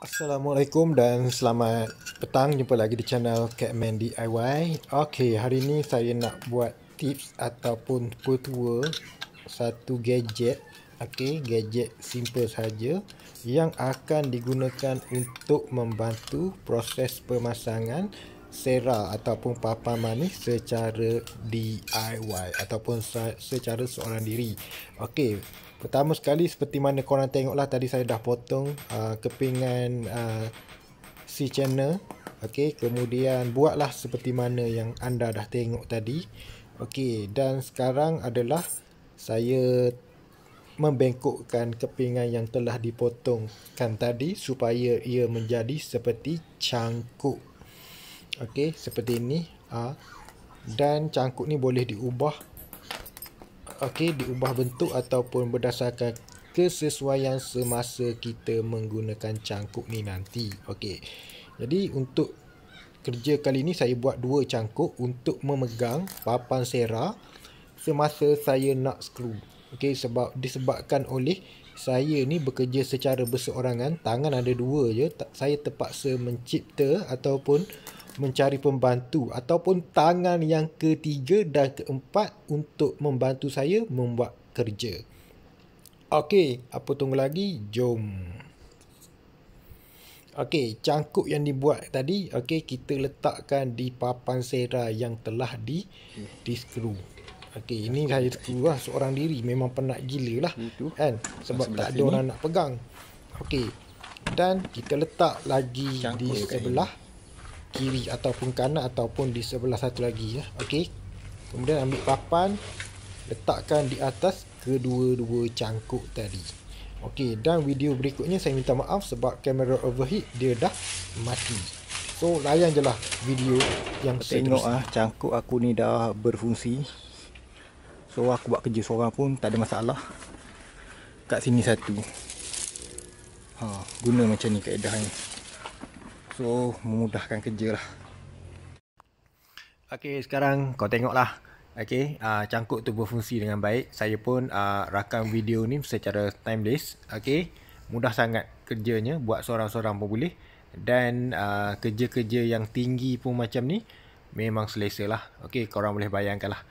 Assalamualaikum dan selamat petang jumpa lagi di channel Catman DIY. Okey, hari ni saya nak buat tips ataupun ketua satu gadget. Okey, gadget simple saja yang akan digunakan untuk membantu proses pemasangan sera ataupun papan manis secara DIY ataupun secara seorang diri. Okey, Pertama sekali seperti mana korang tengok lah tadi saya dah potong uh, kepingan uh, C channel. Okey, kemudian buatlah seperti mana yang anda dah tengok tadi. Okey, dan sekarang adalah saya membengkokkan kepingan yang telah dipotongkan tadi supaya ia menjadi seperti cangkuk. Okey, seperti ini. Uh, dan cangkuk ni boleh diubah okey diubah bentuk ataupun berdasarkan kesesuaian semasa kita menggunakan cangkuk ni nanti okey jadi untuk kerja kali ni saya buat dua cangkuk untuk memegang papan sera semasa saya nak skru okey sebab disebabkan oleh saya ni bekerja secara berseorangan tangan ada dua je saya terpaksa mencipta ataupun mencari pembantu ataupun tangan yang ketiga dan keempat untuk membantu saya membuat kerja. Okey, apa tunggu lagi? Jom. Okey, cangkuk yang dibuat tadi, okey kita letakkan di papan sera yang telah di di screw. Okey, ini saya screw lah, seorang diri memang penat gila lah kan sebab tak ada orang nak pegang. Okey. Dan kita letak lagi cangkuk di sebelah ini kiri ataupun kanan ataupun di sebelah satu lagi ya. Okey. Kemudian ambil papan letakkan di atas kedua-dua cangkuk tadi. Okey, dan video berikutnya saya minta maaf sebab kamera overheat dia dah mati. So layan jelah video yang tengok ah cangkuk aku ni dah berfungsi. So aku buat kerja seorang pun tak ada masalah. Kat sini satu. Ha, guna macam ni kaedah ni. So memudahkan kerja lah Okay sekarang kau tengok lah Okay uh, ah, cangkuk tu berfungsi dengan baik Saya pun uh, ah, rakam video ni secara timeless Okay mudah sangat kerjanya Buat seorang-seorang pun boleh Dan uh, kerja-kerja yang tinggi pun macam ni Memang selesa lah Okay korang boleh bayangkan lah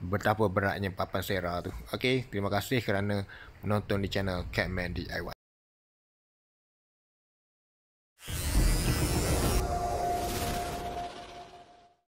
Betapa beratnya papan sera tu Okay terima kasih kerana menonton di channel Catman DIY